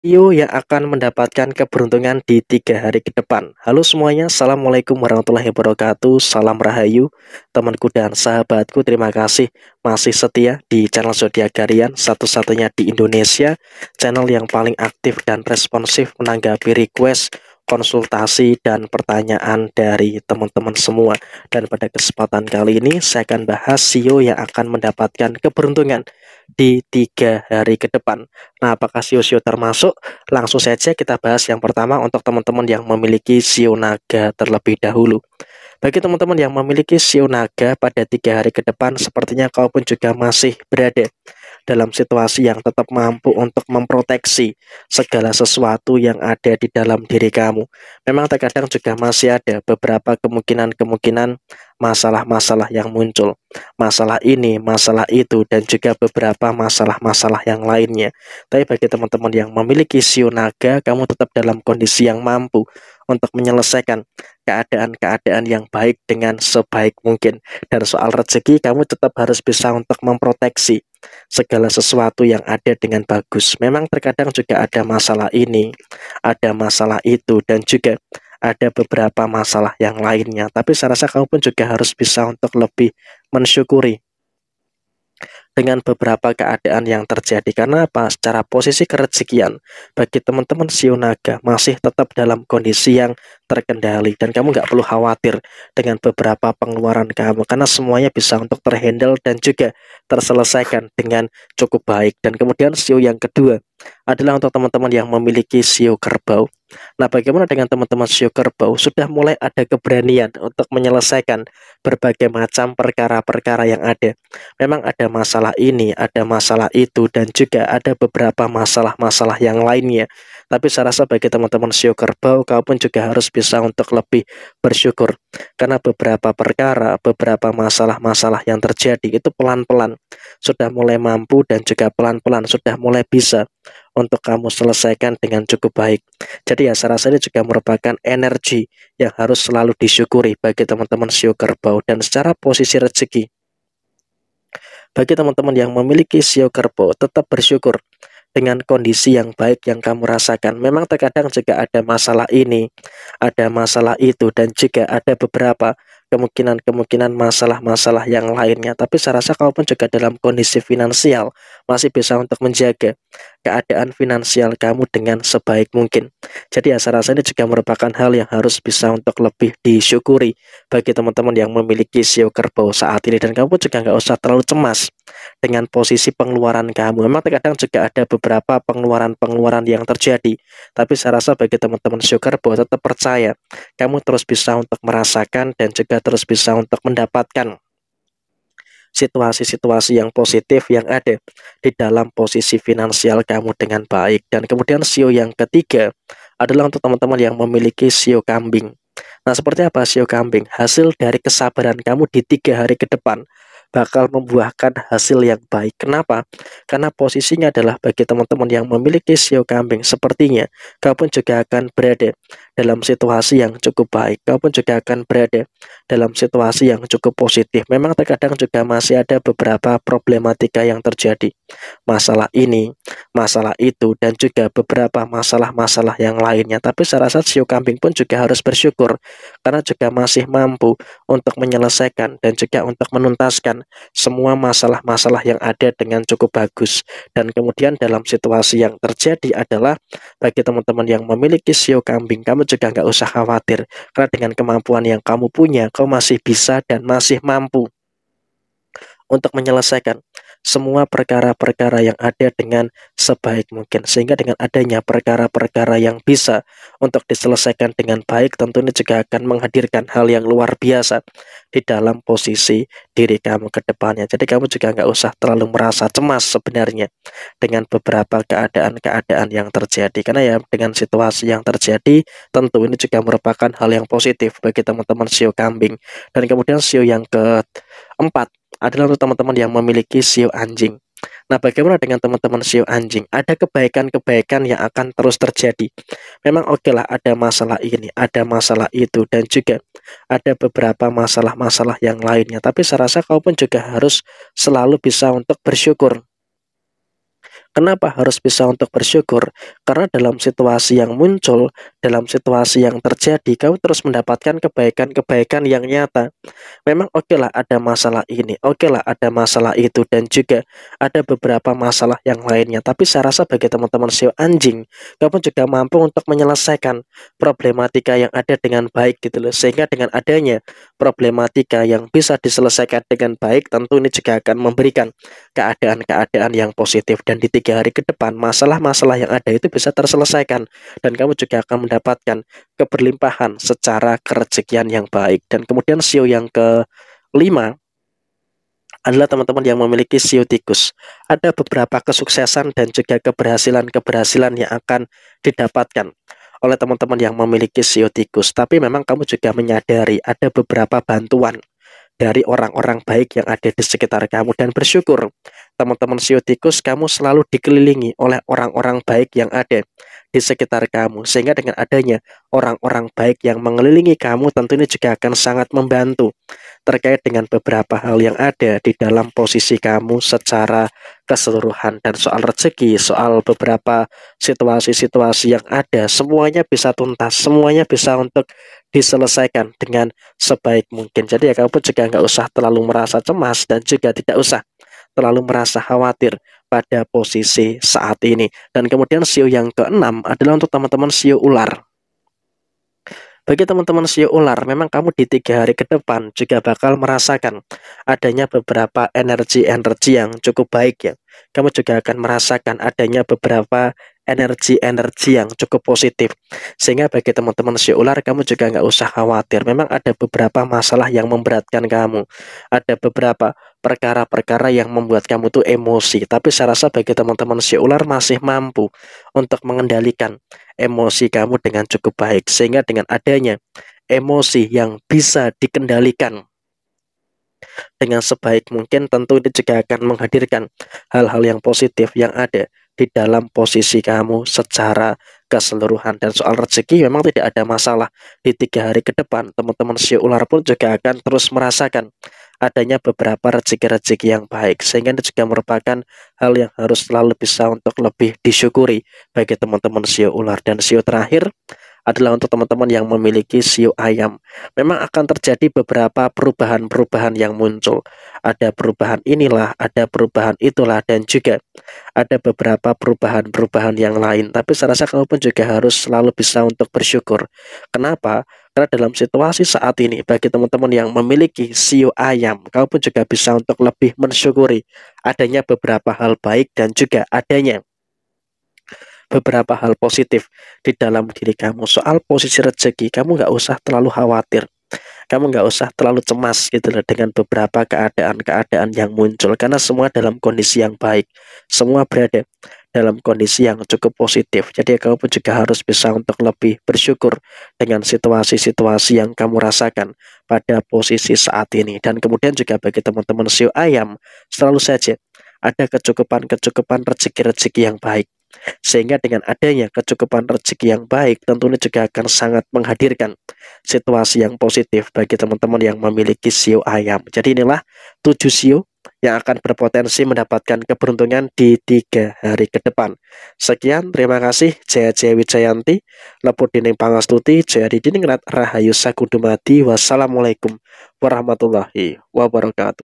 Leo yang akan mendapatkan keberuntungan di tiga hari ke depan. Halo semuanya, Assalamualaikum warahmatullahi wabarakatuh, salam rahayu, temanku dan sahabatku, terima kasih masih setia di channel Zodiak Garian, satu-satunya di Indonesia, channel yang paling aktif dan responsif menanggapi request, konsultasi, dan pertanyaan dari teman-teman semua. Dan pada kesempatan kali ini, saya akan bahas CEO yang akan mendapatkan keberuntungan di tiga hari ke depan. Nah, apakah sio-sio termasuk? Langsung saja kita bahas yang pertama untuk teman-teman yang memiliki sio naga terlebih dahulu. Bagi teman-teman yang memiliki sio naga pada tiga hari ke depan, sepertinya kau pun juga masih berada dalam situasi yang tetap mampu untuk memproteksi segala sesuatu yang ada di dalam diri kamu. Memang terkadang juga masih ada beberapa kemungkinan-kemungkinan masalah-masalah yang muncul. Masalah ini, masalah itu, dan juga beberapa masalah-masalah yang lainnya. Tapi bagi teman-teman yang memiliki siu naga, kamu tetap dalam kondisi yang mampu untuk menyelesaikan keadaan-keadaan yang baik dengan sebaik mungkin. Dan soal rezeki, kamu tetap harus bisa untuk memproteksi segala sesuatu yang ada dengan bagus. Memang terkadang juga ada masalah ini, ada masalah itu, dan juga ada beberapa masalah yang lainnya. Tapi saya rasa kamu pun juga harus bisa untuk lebih mensyukuri dengan beberapa keadaan yang terjadi. Karena apa? Secara posisi kerezekian bagi teman-teman sio naga masih tetap dalam kondisi yang terkendali dan kamu nggak perlu khawatir dengan beberapa pengeluaran kamu karena semuanya bisa untuk terhandle dan juga terselesaikan dengan cukup baik. Dan kemudian sio yang kedua adalah untuk teman-teman yang memiliki sio kerbau. Nah, bagaimana dengan teman-teman sio kerbau sudah mulai ada keberanian untuk menyelesaikan berbagai macam perkara-perkara yang ada. Memang ada masalah ini, ada masalah itu dan juga ada beberapa masalah-masalah yang lainnya. Tapi saya rasa bagi teman-teman sio kerbau kau pun juga harus bisa untuk lebih bersyukur karena beberapa perkara, beberapa masalah-masalah yang terjadi itu pelan-pelan sudah mulai mampu dan juga pelan-pelan sudah mulai bisa untuk kamu selesaikan dengan cukup baik. Jadi ya saya rasa ini juga merupakan energi yang harus selalu disyukuri bagi teman-teman siu kerbau dan secara posisi rezeki. Bagi teman-teman yang memiliki siu kerbau tetap bersyukur dengan kondisi yang baik yang kamu rasakan. Memang terkadang juga ada masalah ini, ada masalah itu, dan juga ada beberapa kemungkinan-kemungkinan masalah-masalah yang lainnya. Tapi saya rasa kau pun juga dalam kondisi finansial masih bisa untuk menjaga keadaan finansial kamu dengan sebaik mungkin. Jadi ya saya rasa ini juga merupakan hal yang harus bisa untuk lebih disyukuri bagi teman-teman yang memiliki sioker kerbau saat ini. Dan kamu pun juga nggak usah terlalu cemas dengan posisi pengeluaran kamu. Memang terkadang juga ada beberapa pengeluaran-pengeluaran yang terjadi, tapi saya rasa bagi teman-teman sugar bahwa tetap percaya, kamu terus bisa untuk merasakan dan juga terus bisa untuk mendapatkan situasi-situasi yang positif yang ada di dalam posisi finansial kamu dengan baik. Dan kemudian sio e yang ketiga adalah untuk teman-teman yang memiliki sio e kambing. Nah, seperti apa sio e kambing? Hasil dari kesabaran kamu di tiga hari ke depan bakal membuahkan hasil yang baik. Kenapa? Karena posisinya adalah bagi teman-teman yang memiliki sio kambing sepertinya kau pun juga akan berada dalam situasi yang cukup baik. Kau pun juga akan berada dalam situasi yang cukup positif. Memang terkadang juga masih ada beberapa problematika yang terjadi. Masalah ini, masalah itu dan juga beberapa masalah-masalah yang lainnya. Tapi saya rasa sio kambing pun juga harus bersyukur karena juga masih mampu untuk menyelesaikan dan juga untuk menuntaskan semua masalah-masalah yang ada dengan cukup bagus. Dan kemudian dalam situasi yang terjadi adalah bagi teman-teman yang memiliki sio kambing, kamu juga nggak usah khawatir. Karena dengan kemampuan yang kamu punya, kau masih bisa dan masih mampu untuk menyelesaikan semua perkara-perkara yang ada dengan sebaik mungkin. Sehingga dengan adanya perkara-perkara yang bisa untuk diselesaikan dengan baik tentu ini juga akan menghadirkan hal yang luar biasa di dalam posisi diri kamu ke depannya. Jadi kamu juga nggak usah terlalu merasa cemas sebenarnya dengan beberapa keadaan-keadaan yang terjadi. Karena ya dengan situasi yang terjadi tentu ini juga merupakan hal yang positif bagi teman-teman sio e kambing. Dan kemudian sio e yang keempat adalah untuk teman-teman yang memiliki sio anjing. Nah, bagaimana dengan teman-teman sio anjing? Ada kebaikan-kebaikan yang akan terus terjadi. Memang oke okay lah, ada masalah ini, ada masalah itu, dan juga ada beberapa masalah-masalah yang lainnya. Tapi saya rasa kau pun juga harus selalu bisa untuk bersyukur. Kenapa harus bisa untuk bersyukur? Karena dalam situasi yang muncul, dalam situasi yang terjadi, kau terus mendapatkan kebaikan-kebaikan yang nyata. Memang oke okay lah ada masalah ini, oke okay lah ada masalah itu, dan juga ada beberapa masalah yang lainnya. Tapi saya rasa bagi teman-teman Si anjing, kau juga mampu untuk menyelesaikan problematika yang ada dengan baik gitu loh. Sehingga dengan adanya problematika yang bisa diselesaikan dengan baik, tentu ini juga akan memberikan keadaan-keadaan yang positif. Dan di tiga hari ke depan, masalah-masalah yang ada itu bisa terselesaikan. Dan kamu juga akan mendapatkan keberlimpahan secara kerejekian yang baik. Dan kemudian sio yang kelima adalah teman-teman yang memiliki sio tikus. Ada beberapa kesuksesan dan juga keberhasilan-keberhasilan yang akan didapatkan oleh teman-teman yang memiliki sio tikus. Tapi memang kamu juga menyadari ada beberapa bantuan dari orang-orang baik yang ada di sekitar kamu dan bersyukur teman-teman siotikus kamu selalu dikelilingi oleh orang-orang baik yang ada di sekitar kamu sehingga dengan adanya orang-orang baik yang mengelilingi kamu tentu ini juga akan sangat membantu terkait dengan beberapa hal yang ada di dalam posisi kamu secara keseluruhan dan soal rezeki, soal beberapa situasi-situasi yang ada, semuanya bisa tuntas, semuanya bisa untuk diselesaikan dengan sebaik mungkin. Jadi ya kamu juga nggak usah terlalu merasa cemas dan juga tidak usah terlalu merasa khawatir pada posisi saat ini. Dan kemudian siu e yang keenam adalah untuk teman-teman siu e ular. Bagi teman-teman CEO ular, memang kamu di tiga hari ke depan juga bakal merasakan adanya beberapa energi-energi yang cukup baik ya. Kamu juga akan merasakan adanya beberapa energi-energi yang cukup positif. Sehingga bagi teman-teman si ular kamu juga nggak usah khawatir. Memang ada beberapa masalah yang memberatkan kamu. Ada beberapa perkara-perkara yang membuat kamu tuh emosi. Tapi saya rasa bagi teman-teman si ular masih mampu untuk mengendalikan emosi kamu dengan cukup baik. Sehingga dengan adanya emosi yang bisa dikendalikan dengan sebaik mungkin tentu ini juga akan menghadirkan hal-hal yang positif yang ada di dalam posisi kamu secara keseluruhan dan soal rezeki memang tidak ada masalah di tiga hari ke depan teman-teman si ular pun juga akan terus merasakan adanya beberapa rezeki-rezeki yang baik sehingga itu juga merupakan hal yang harus selalu bisa untuk lebih disyukuri bagi teman-teman si ular dan ular terakhir adalah untuk teman-teman yang memiliki siu ayam. Memang akan terjadi beberapa perubahan-perubahan yang muncul. Ada perubahan inilah, ada perubahan itulah, dan juga ada beberapa perubahan-perubahan yang lain. Tapi saya rasa kamu pun juga harus selalu bisa untuk bersyukur. Kenapa? Karena dalam situasi saat ini, bagi teman-teman yang memiliki siu ayam, kamu pun juga bisa untuk lebih mensyukuri adanya beberapa hal baik dan juga adanya beberapa hal positif di dalam diri kamu. Soal posisi rezeki, kamu nggak usah terlalu khawatir. Kamu nggak usah terlalu cemas gitu loh dengan beberapa keadaan-keadaan yang muncul karena semua dalam kondisi yang baik, semua berada dalam kondisi yang cukup positif. Jadi kamu pun juga harus bisa untuk lebih bersyukur dengan situasi-situasi yang kamu rasakan pada posisi saat ini. Dan kemudian juga bagi teman-teman siu ayam, selalu saja ada kecukupan-kecukupan rezeki-rezeki yang baik sehingga dengan adanya kecukupan rezeki yang baik tentunya juga akan sangat menghadirkan situasi yang positif bagi teman-teman yang memiliki siu ayam. Jadi inilah tujuh siu yang akan berpotensi mendapatkan keberuntungan di tiga hari ke depan. Sekian, terima kasih. Jaya Jaya Wijayanti, Lepur Dining Pangastuti, Jaya Didiningrat, Rahayu Sakudumati, Wassalamualaikum warahmatullahi wabarakatuh.